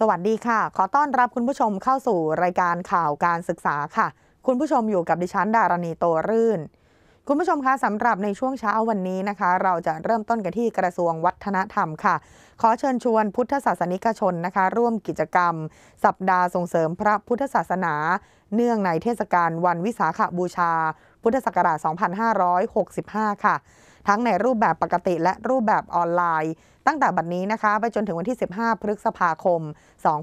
สวัสดีค่ะ ขอต้อนรับคุณผู้ชมเข้าสู่รายการข่าวการศึกษาค่ะ คุณผู้ชมอยู่กับดิฉันดารณีโตรื่น คุณผู้ชมคะสำหรับในช่วงเช้าวันนี้นะคะ เราจะเริ่มต้นกันที่กระทรวงวัฒนธรรมค่ะ ขอเชิญชวนพุทธศาสนิกชนนะคะ ร่วมกิจกรรม สัปดาห์ส่งเสริมพระพุทธศาสนา เนื่องในเทศกาลวันวิสาขบูชาพุทธศักราช 2565 ค่ะ ทั้งในรูปแบบปกติและรูปแบบออนไลน์ ตั้งแต่บัดนนี้นะคะ ไปจนถึงวันที่ 15 พฤษภาคม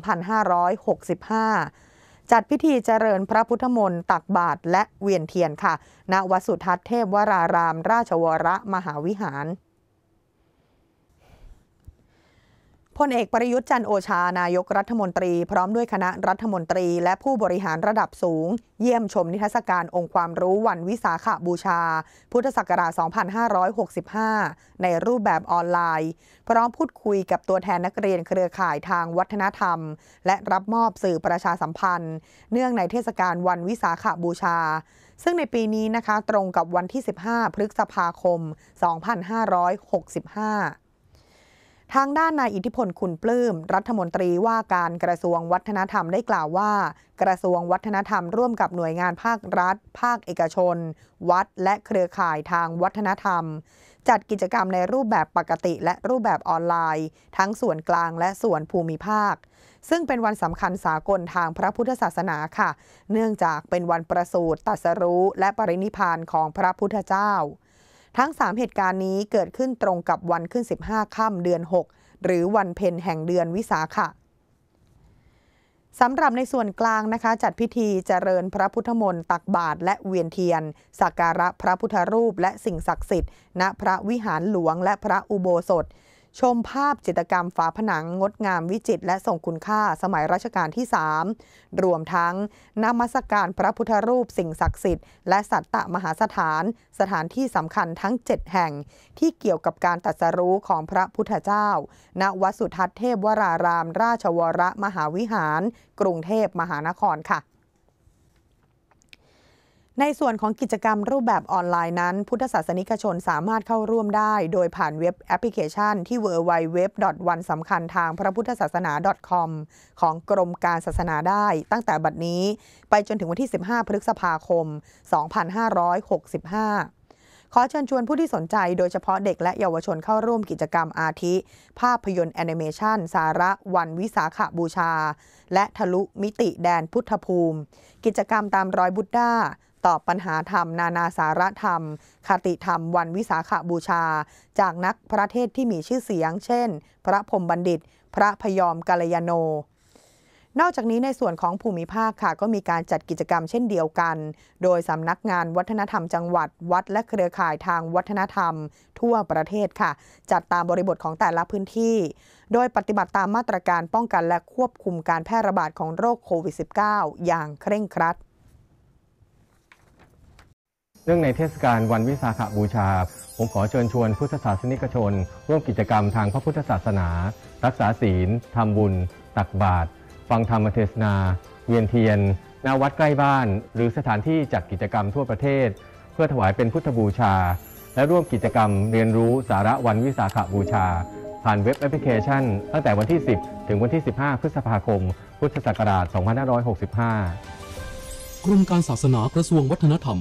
2565 จัดพิธีเจริญพระพุทธมนต์ตักบาตรและเวียนเทียนค่ะ ณวัสุทัศน์เทพวรารามราชวรมหาวิหารพลเอกประยุทธ์จันโอชา นายกรัฐมนตรี พร้อมด้วยคณะรัฐมนตรีและผู้บริหารระดับสูง เยี่ยมชมนิทรรศการองค์ความรู้วันวิสาขบูชา พุทธศักราช 2565 ในรูปแบบออนไลน์ พร้อมพูดคุยกับตัวแทนนักเรียนเครือข่ายทางวัฒนธรรม และรับมอบสื่อประชาสัมพันธ์ เนื่องในเทศกาลวันวิสาขบูชา ซึ่งในปีนี้นะคะตรงกับวันที่ 15 พฤษภาคม 2565ทางด้านนายอิทธิพลคุณปลื้มรัฐมนตรีว่าการกระทรวงวัฒนธรรมได้กล่าวว่า กระทรวงวัฒนธรรมร่วมกับหน่วยงานภาครัฐ ภาคเอกชน วัดและเครือข่ายทางวัฒนธรรม จัดกิจกรรมในรูปแบบปกติและรูปแบบออนไลน์ทั้งส่วนกลางและส่วนภูมิภาค ซึ่งเป็นวันสำคัญสากลทางพระพุทธศาสนาค่ะ เนื่องจากเป็นวันประสูติตัสรู้และปรินิพานของพระพุทธเจ้าทั้ง 3 เหตุการณ์นี้เกิดขึ้นตรงกับวันขึ้น 15 ค่ำเดือน 6 หรือวันเพ็ญแห่งเดือนวิสาขะสำหรับในส่วนกลางนะคะ จัดพิธีเจริญพระพุทธมนต์ตักบาตรและเวียนเทียนสักการะพระพุทธรูปและสิ่งศักดิ์สิทธิ์ณพระวิหารหลวงและพระอุโบสถชมภาพจิตรกรรมฝาผนังงดงามวิจิตรและทรงคุณค่าสมัยรัชกาลที่3รวมทั้ง นมัสการพระพุทธรูปสิ่งศักดิ์สิทธิ์และสัตตมหาสถาน สถานที่สำคัญทั้ง 7 แห่ง ที่เกี่ยวกับการตัดสรู้ของพระพุทธเจ้าณวัดสุทัศน์เทพวรารามราชวรมหาวิหารกรุงเทพมหานครค่ะในส่วนของกิจกรรมรูปแบบออนไลน์นั้น พุทธศาสนิกชนสามารถเข้าร่วมได้ โดยผ่านเว็บแอปพลิเคชันที่ w w w วันสำคัญทางพระพุทธศาสนา .com ของกรมการศาสนาได้ตั้งแต่บัดนี้ไปจนถึงวันที่ 15 พฤษภาคม2565 ขอเชิญชวนผู้ที่สนใจ โดยเฉพาะเด็กและเยาวชนเข้าร่วมกิจกรรมอาทิ ภาพยนตร์แอนิเมชันสาระวันวิสาขาบูชา และทะลุมิติแดนพุทธภูมิ กิจกรรมตามรอยบุตรด้าตอบปัญหาธรรมนานาสารธรรมคติธรรม วันวิสาขาบูชา จากนักพระเทศที่มีชื่อเสียงเช่น พระพรมบัณฑิต พระพยอมกาลยาโน นอกจากนี้ในส่วนของภูมิภาคค่ะ ก็มีการจัดกิจกรรมเช่นเดียวกัน โดยสำนักงานวัฒนธรรมจังหวัดวัดและเครือข่ายทางวัฒนธรรม ทั่วประเทศค่ะ จัดตามบริบทของแต่ละพื้นที่โดยปฏิบัติตามมาตรการป้องกันและควบคุมการแพร่ระบาดของโรคโควิด -19 อย่างเคร่งครัดเนื่องในเทศกาลวันวิสาขบูชา ผมขอเชิญชวน พุทธศาสนิกชนร่วมกิจกรรมทางพระพุทธศาสนารักษาศีลทำบุญ ตักบาตรฟังธรรมเทศนา เวียนเทียนณวัดใกล้บ้าน หรือสถานที่จัดกกิจกรรมทั่วประเทศ เพื่อถวายเป็นพุทธบูชา และร่วมกิจกรรมเรียนรู้สาระวันวิสาขบูชา ผ่านเว็บแอปพลิเคชัน ตั้งแต่วันที่ 10 ถึงวันที่ 15 พฤษภาคม พุทธศักราช 2565 กรมการศาสนากระทรวงวัฒนธรรม